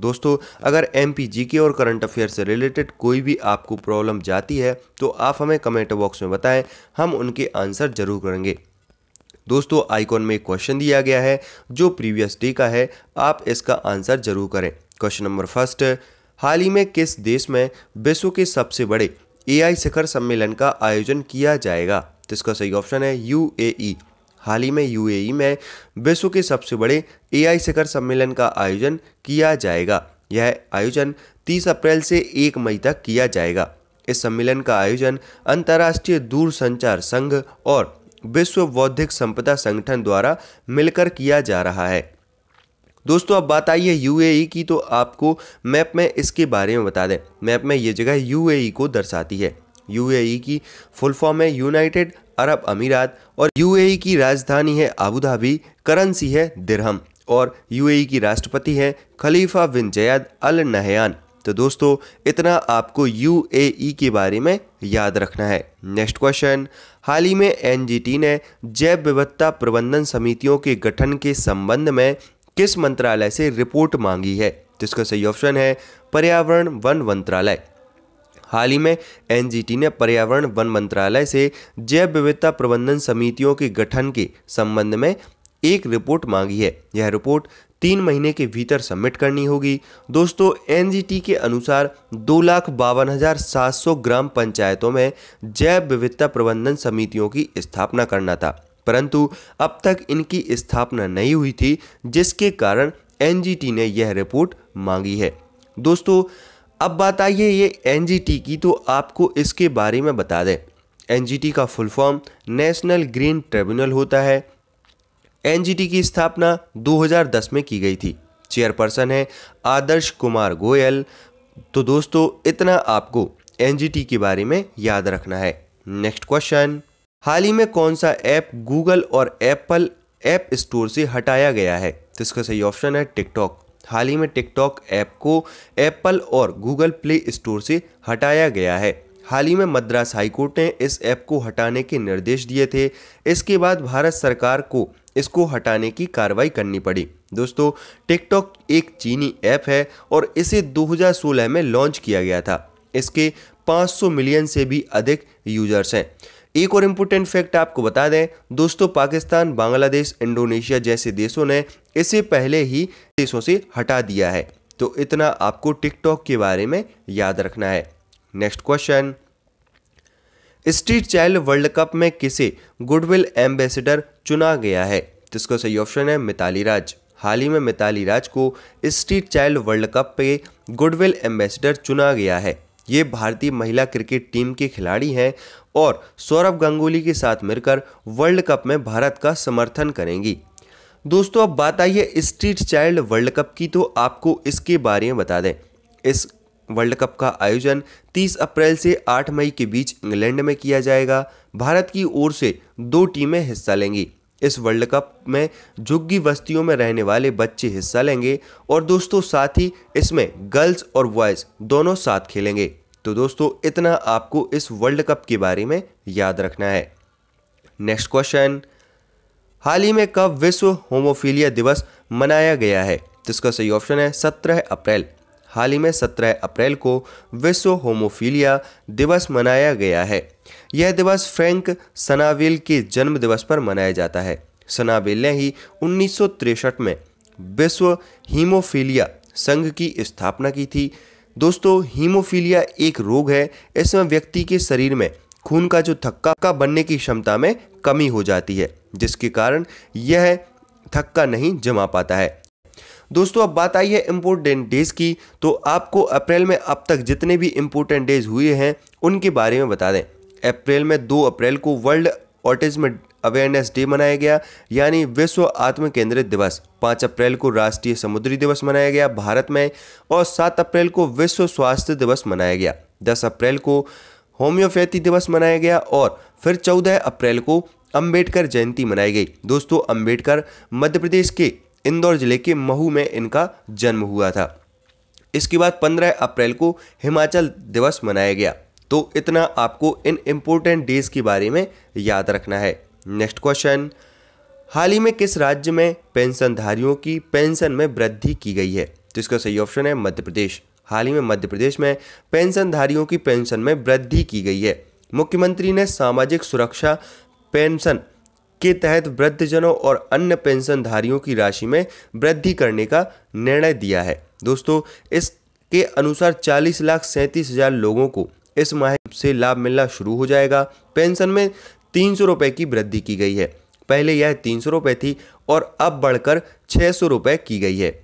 दोस्तों अगर M P और करंट अफेयर से रिलेटेड कोई भी आपको प्रॉब्लम जाती है तो आप हमें कमेंट बॉक्स में बताएं हम उनके आंसर जरूर करेंगे दोस्तों आइकॉन में एक क्वेश्चन दिया गया है जो प्रीवियस डे का है आप इसका आंसर जरूर करें क्वेश्चन नंबर फर्स्ट हाल ही में किस देश में विश्व के सबसे बड़े ए शिखर सम्मेलन का आयोजन किया जाएगा तो इसका सही ऑप्शन है यू हाल ही में यूएई में विश्व के सबसे बड़े एआई शिखर सम्मेलन का आयोजन किया जाएगा यह आयोजन 30 अप्रैल से 1 मई तक किया जाएगा इस सम्मेलन का आयोजन अंतर्राष्ट्रीय दूरसंचार संघ और विश्व बौद्धिक संपदा संगठन द्वारा मिलकर किया जा रहा है दोस्तों अब बात आई है यूएई की तो आपको मैप में इसके बारे में बता दें मैप में ये जगह यूएई को दर्शाती है यूएई की फुल फॉर्म है यूनाइटेड अरब अमीरात और यूएई की राजधानी है आबूधाबी करेंसी है दिरहम और यूएई की राष्ट्रपति है खलीफा बिन जयाद अल नहयान तो दोस्तों इतना आपको यूएई के बारे में याद रखना है नेक्स्ट क्वेश्चन हाल ही में एनजीटी ने जैव विविधता प्रबंधन समितियों के गठन के संबंध में किस मंत्रालय से रिपोर्ट मांगी है जिसका तो सही ऑप्शन है पर्यावरण वन मंत्रालय हाल ही में एनजीटी ने पर्यावरण वन मंत्रालय से जैव विविधता प्रबंधन समितियों के गठन के संबंध में एक रिपोर्ट मांगी है यह रिपोर्ट तीन महीने के भीतर सबमिट करनी होगी दोस्तों एनजीटी के अनुसार दो लाख बावन हज़ार सात सौ ग्राम पंचायतों में जैव विविधता प्रबंधन समितियों की स्थापना करना था परंतु अब तक इनकी स्थापना नहीं हुई थी जिसके कारण एनजीटी ने यह रिपोर्ट मांगी है दोस्तों अब बात आई है ये एन की तो आपको इसके बारे में बता दें एन का full form National Green Tribunal होता है एन की स्थापना 2010 में की गई थी चेयरपर्सन है आदर्श कुमार गोयल तो दोस्तों इतना आपको एन के बारे में याद रखना है नेक्स्ट क्वेश्चन हाल ही में कौन सा ऐप गूगल और एप्पल ऐप स्टोर से हटाया गया है तो इसका सही ऑप्शन है टिकटॉक हाल ही में टिकटॉक ऐप को एप्पल और गूगल प्ले स्टोर से हटाया गया है हाल ही में मद्रास हाईकोर्ट ने इस ऐप को हटाने के निर्देश दिए थे इसके बाद भारत सरकार को इसको हटाने की कार्रवाई करनी पड़ी दोस्तों टिकटॉक एक चीनी ऐप है और इसे 2016 में लॉन्च किया गया था इसके 500 मिलियन से भी अधिक यूजर्स हैं एक और इम्पोर्टेंट फैक्ट आपको बता दें दोस्तों पाकिस्तान बांग्लादेश इंडोनेशिया जैसे देशों ने इसे पहले ही देशों से हटा दिया है तो इतना आपको टिकटॉक के बारे में याद रखना है next question street child World Cup में किसे गुडविल एम्बेसडर चुना गया है तो इसका सही ऑप्शन है मिताली राज हाल ही में मिताली राज को स्ट्रीट चाइल्ड वर्ल्ड कप पे गुडविल एम्बेसडर चुना गया है ये भारतीय महिला क्रिकेट टीम के खिलाड़ी हैं और सौरभ गांगुली के साथ मिलकर वर्ल्ड कप में भारत का समर्थन करेंगी दोस्तों अब बात आई है स्ट्रीट चाइल्ड वर्ल्ड कप की तो आपको इसके बारे में बता दें इस वर्ल्ड कप का आयोजन 30 अप्रैल से 8 मई के बीच इंग्लैंड में किया जाएगा भारत की ओर से दो टीमें हिस्सा लेंगी इस वर्ल्ड कप में झुग्गी बस्तियों में रहने वाले बच्चे हिस्सा लेंगे और दोस्तों साथ ही इसमें गर्ल्स और बॉयज़ दोनों साथ खेलेंगे तो दोस्तों इतना आपको इस वर्ल्ड कप के बारे में याद रखना है नेक्स्ट क्वेश्चन हाल ही में कब विश्व होमोफीलिया दिवस मनाया गया है जिसका तो सही ऑप्शन है 17 अप्रैल हाल ही में 17 अप्रैल को विश्व होमोफीलिया दिवस मनाया गया है यह दिवस फ्रैंक सनाविल के जन्म दिवस पर मनाया जाता है सनाविल ने ही उन्नीस में विश्व हीमोफीलिया संघ की स्थापना की थी दोस्तों हीमोफीलिया एक रोग है इसमें व्यक्ति के शरीर में खून का जो थक्का का बनने की क्षमता में कमी हो जाती है जिसके कारण यह थक्का नहीं जमा पाता है दोस्तों अब बात आई है इम्पोर्टेंट डेज की तो आपको अप्रैल में अब तक जितने भी इम्पोर्टेंट डेज हुए हैं उनके बारे में बता दें अप्रैल में 2 अप्रैल को वर्ल्ड ऑटिज्म अवेयरनेस डे मनाया गया यानी विश्व आत्म केंद्रित दिवस 5 अप्रैल को राष्ट्रीय समुद्री दिवस मनाया गया भारत में और 7 अप्रैल को विश्व स्वास्थ्य दिवस मनाया गया 10 अप्रैल को होम्योपैथी दिवस मनाया गया और फिर 14 अप्रैल को अंबेडकर जयंती मनाई गई दोस्तों अंबेडकर मध्य प्रदेश के इंदौर जिले के महू में इनका जन्म हुआ था इसके बाद 15 अप्रैल को हिमाचल दिवस मनाया गया तो इतना आपको इन इम्पोर्टेंट डेज के बारे में याद रखना है नेक्स्ट क्वेश्चन हाल ही में किस राज्य में पेंशनधारियों की पेंशन में वृद्धि की गई है तो इसका सही ऑप्शन है मध्य प्रदेश हाल ही में मध्य प्रदेश में पेंशनधारियों की पेंशन में वृद्धि की गई है मुख्यमंत्री ने सामाजिक सुरक्षा पेंशन के तहत वृद्धजनों और अन्य पेंशनधारियों की राशि में वृद्धि करने का निर्णय दिया है दोस्तों इसके अनुसार चालीस लाख सैंतीस हज़ार लोगों को इस माह से लाभ मिलना शुरू हो जाएगा पेंशन में तीन सौ रुपये की वृद्धि की गई है पहले यह तीन सौ रुपये थी और अब बढ़कर छः सौ रुपये की गई है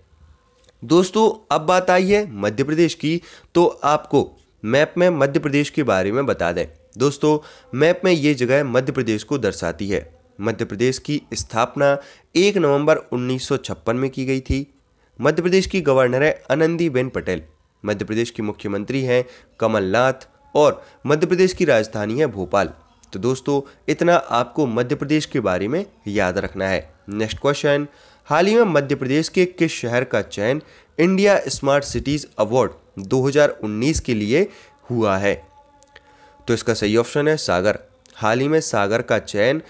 दोस्तों अब बात आई है मध्य प्रदेश की तो आपको मैप में मध्य प्रदेश के बारे में बता दें दोस्तों मैप में ये जगह मध्य प्रदेश को दर्शाती है मध्य प्रदेश की स्थापना 1 नवंबर 1956 में की गई थी मध्य प्रदेश की गवर्नर है आनंदीबेन पटेल मध्य प्रदेश की मुख्यमंत्री हैं कमलनाथ और मध्य प्रदेश की राजधानी है भोपाल तो दोस्तों इतना आपको मध्य प्रदेश के बारे में याद रखना है नेक्स्ट क्वेश्चन हाल ही में मध्य प्रदेश के किस शहर का चयन इंडिया स्मार्ट सिटीज़ अवार्ड 2019 के लिए हुआ है तो इसका सही ऑप्शन है सागर हाल ही में सागर का चयन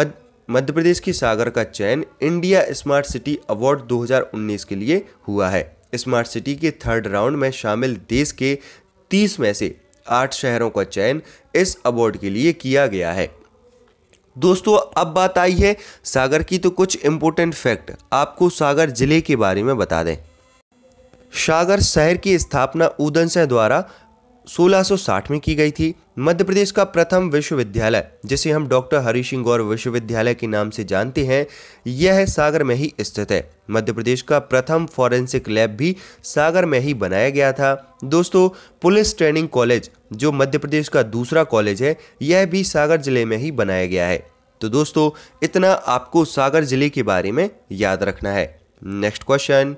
मध्य प्रदेश की सागर का चयन इंडिया स्मार्ट सिटी अवार्ड 2019 के लिए हुआ है स्मार्ट सिटी के थर्ड राउंड में शामिल देश के 30 में से आठ शहरों का चयन इस अवार्ड के लिए किया गया है दोस्तों अब बात आई है सागर की तो कुछ इम्पोर्टेंट फैक्ट आपको सागर जिले के बारे में बता दें सागर शहर की स्थापना उदन से द्वारा 1660 में की गई थी मध्य प्रदेश का प्रथम विश्वविद्यालय जिसे हम डॉक्टर हरी सिंह गौर विश्वविद्यालय के नाम से जानते हैं यह सागर में ही स्थित है मध्य प्रदेश का प्रथम फॉरेंसिक लैब भी सागर में ही बनाया गया था दोस्तों पुलिस ट्रेनिंग कॉलेज जो मध्य प्रदेश का दूसरा कॉलेज है यह भी सागर जिले में ही बनाया गया है तो दोस्तों इतना आपको सागर जिले के बारे में याद रखना है नेक्स्ट क्वेश्चन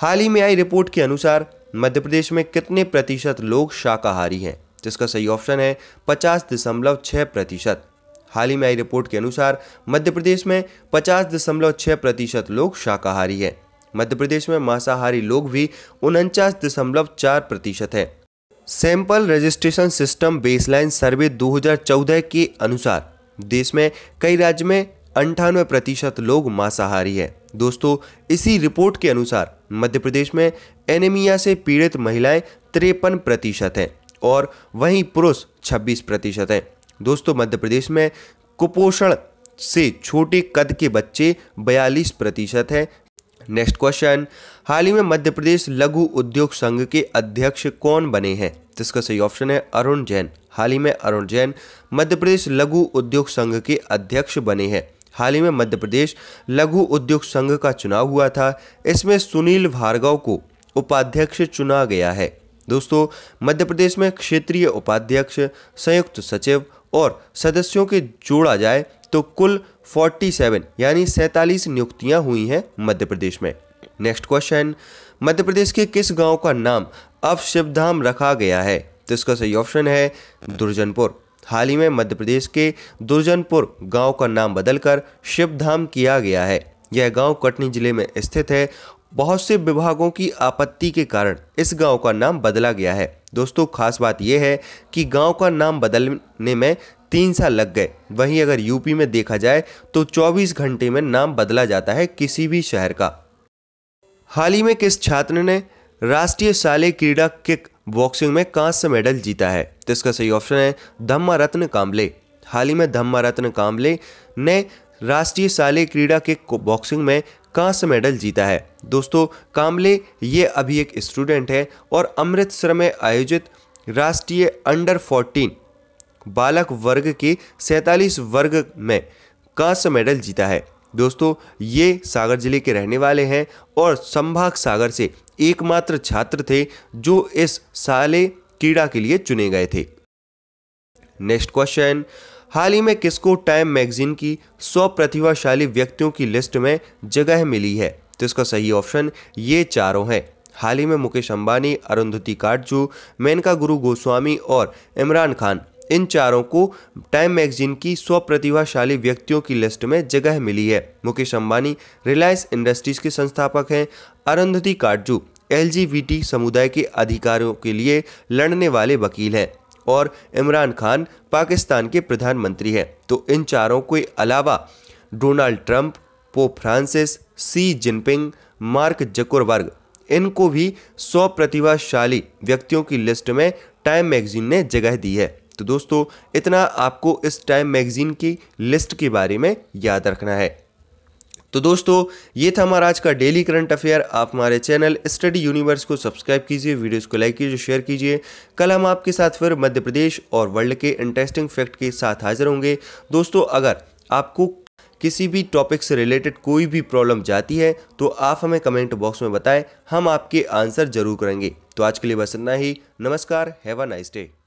हाल ही में आई रिपोर्ट के अनुसार मध्य प्रदेश में कितने प्रतिशत लोग शाकाहारी हैं जिसका सही ऑप्शन है पचास दशमलव छः प्रतिशत हाल ही में आई रिपोर्ट के अनुसार मध्य प्रदेश में पचास दशमलव छः प्रतिशत लोग शाकाहारी हैं मध्य प्रदेश में मांसाहारी लोग भी उनचास दशमलव चार प्रतिशत है sample registration system baseline survey 2014 के अनुसार देश में कई राज्य में अंठानवे प्रतिशत लोग मांसाहारी है दोस्तों इसी रिपोर्ट के अनुसार मध्य प्रदेश में एनीमिया से पीड़ित महिलाएं तिरपन प्रतिशत हैं और वहीं पुरुष छब्बीस प्रतिशत हैं दोस्तों मध्य प्रदेश में कुपोषण से छोटे कद के बच्चे बयालीस प्रतिशत हैं नेक्स्ट क्वेश्चन हाल ही में मध्य प्रदेश लघु उद्योग संघ के अध्यक्ष कौन बने हैं जिसका सही ऑप्शन है अरुण जैन हाल ही में अरुण जैन मध्य प्रदेश लघु उद्योग संघ के अध्यक्ष बने हैं हाल ही में मध्य प्रदेश लघु उद्योग संघ का चुनाव हुआ था इसमें सुनील भार्गव को उपाध्यक्ष चुना गया है दोस्तों मध्य प्रदेश में क्षेत्रीय उपाध्यक्ष संयुक्त सचिव और सदस्यों के जोड़ा जाए तो कुल 47 यानी सैंतालीस नियुक्तियां हुई हैं मध्य प्रदेश में नेक्स्ट क्वेश्चन मध्य प्रदेश के किस गांव का नाम अब शिवधाम रखा गया है तो इसका सही ऑप्शन है दुर्जनपुर हाल ही में मध्य प्रदेश के दुर्जनपुर गांव का नाम बदलकर शिवधाम किया गया है यह गांव कटनी जिले में स्थित है बहुत से विभागों की आपत्ति के कारण इस गांव का नाम बदला गया है दोस्तों खास बात यह है कि गांव का नाम बदलने में तीन साल लग गए वहीं अगर यूपी में देखा जाए तो 24 घंटे में नाम बदला जाता है किसी भी शहर का हाल ही में किस छात्र ने राष्ट्रीय साले क्रीड़ा किक बॉक्सिंग में कांस्य से मेडल जीता है तो इसका सही ऑप्शन है धम्मा रत्न काम्बले हाल ही में धम्मा रत्न काम्बले ने राष्ट्रीय साले क्रीड़ा के बॉक्सिंग में कांस्य मेडल जीता है दोस्तों काम्बले ये अभी एक स्टूडेंट है और अमृतसर में आयोजित राष्ट्रीय अंडर 14 बालक वर्ग के सैंतालीस वर्ग में कांस्य मेडल जीता है दोस्तों ये सागर जिले के रहने वाले हैं और संभाग सागर से एकमात्र छात्र थे जो इस साले क्रीड़ा के लिए चुने गए थे नेक्स्ट क्वेश्चन हाल ही में किसको टाइम मैगजीन की 100 प्रतिभाशाली व्यक्तियों की लिस्ट में जगह मिली है तो इसका सही ऑप्शन ये चारों हैं हाल ही में मुकेश अंबानी अरुंधति काटजू मेनका गुरु गोस्वामी और इमरान खान इन चारों को टाइम मैगजीन की सौ प्रतिभाशाली व्यक्तियों की लिस्ट में जगह मिली है मुकेश अंबानी रिलायंस इंडस्ट्रीज के संस्थापक हैं अरंधति काटजू एल समुदाय के अधिकारों के लिए लड़ने वाले वकील हैं और इमरान खान पाकिस्तान के प्रधानमंत्री हैं तो इन चारों के अलावा Donald Trump Pope Francis Xi Jinping Mark Zuckerberg इनको भी सौ प्रतिभाशाली व्यक्तियों की लिस्ट में टाइम मैगजीन ने जगह दी है तो दोस्तों इतना आपको इस टाइम मैगज़ीन की लिस्ट के बारे में याद रखना है तो दोस्तों ये था हमारा आज का डेली करंट अफेयर आप हमारे चैनल स्टडी यूनिवर्स को सब्सक्राइब कीजिए वीडियोस को लाइक कीजिए शेयर कीजिए कल हम आपके साथ फिर मध्य प्रदेश और वर्ल्ड के इंटरेस्टिंग फैक्ट के साथ हाजिर होंगे दोस्तों अगर आपको किसी भी टॉपिक से रिलेटेड कोई भी प्रॉब्लम जाती है तो आप हमें कमेंट बॉक्स में बताएं हम आपके आंसर जरूर करेंगे तो आज के लिए बस इतना ही नमस्कार हैव अ नाइस डे